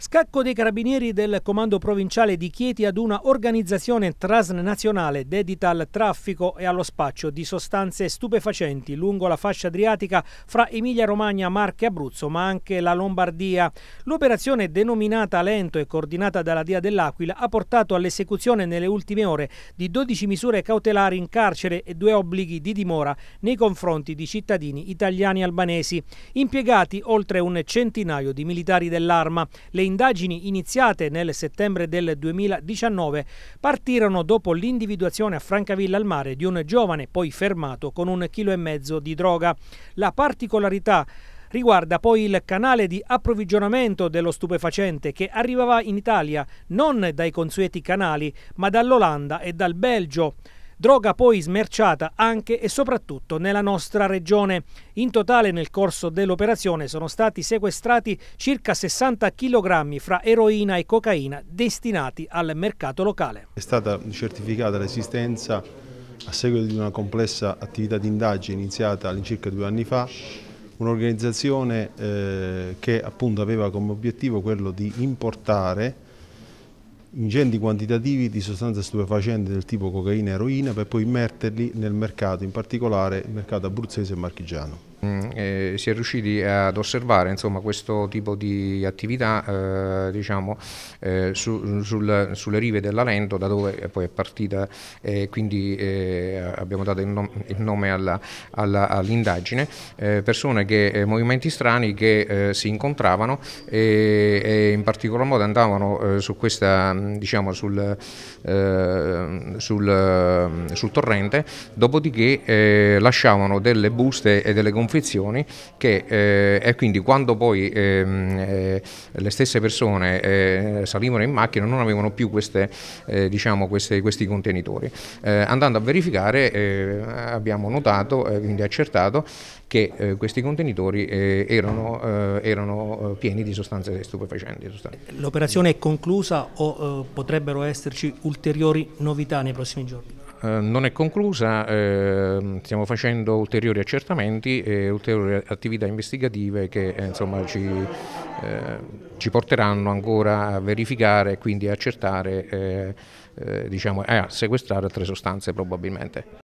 Scacco dei carabinieri del comando provinciale di Chieti ad una organizzazione transnazionale dedita al traffico e allo spaccio di sostanze stupefacenti lungo la fascia adriatica fra Emilia-Romagna, Marche e Abruzzo, ma anche la Lombardia. L'operazione denominata Lento e coordinata dalla Dia dell'Aquila ha portato all'esecuzione nelle ultime ore di 12 misure cautelari in carcere e due obblighi di dimora nei confronti di cittadini italiani e albanesi, impiegati oltre un centinaio di militari dell'arma. Le indagini iniziate nel settembre del 2019 partirono dopo l'individuazione a Francavilla al mare di un giovane poi fermato con un chilo e mezzo di droga. La particolarità riguarda poi il canale di approvvigionamento dello stupefacente che arrivava in Italia non dai consueti canali ma dall'Olanda e dal Belgio droga poi smerciata anche e soprattutto nella nostra regione. In totale nel corso dell'operazione sono stati sequestrati circa 60 kg fra eroina e cocaina destinati al mercato locale. È stata certificata l'esistenza a seguito di una complessa attività di indagine iniziata all'incirca due anni fa un'organizzazione eh, che appunto aveva come obiettivo quello di importare ingenti quantitativi di sostanze stupefacenti del tipo cocaina e eroina per poi immetterli nel mercato, in particolare il mercato abruzzese e marchigiano. Mm, eh, si è riusciti ad osservare insomma, questo tipo di attività eh, diciamo, eh, su, sul, sulle rive dell'Alento da dove poi è partita e eh, quindi eh, abbiamo dato il, nom il nome all'indagine all eh, persone che, movimenti strani che si incontravano e, e, in particolar modo andavano su questa mm, diciamo, sul, eh, sul, eh, sul, torrente, dopodiché eh, lasciavano delle buste e delle confezioni che e quindi quando poi ehm, le stesse persone salivano in macchina non avevano più queste, diciamo, queste, questi contenitori. andando a verificare abbiamo notato, quindi accertato, che eh, questi contenitori eh, erano, eh, erano eh, pieni di sostanze stupefacenti. Sostanze. L'operazione è conclusa o eh, potrebbero esserci ulteriori novità nei prossimi giorni? non è conclusa, eh, stiamo facendo ulteriori accertamenti e ulteriori attività investigative che eh, insomma, ci, eh, ci, porteranno ancora a verificare e quindi accertare, diciamo, a sequestrare altre sostanze probabilmente.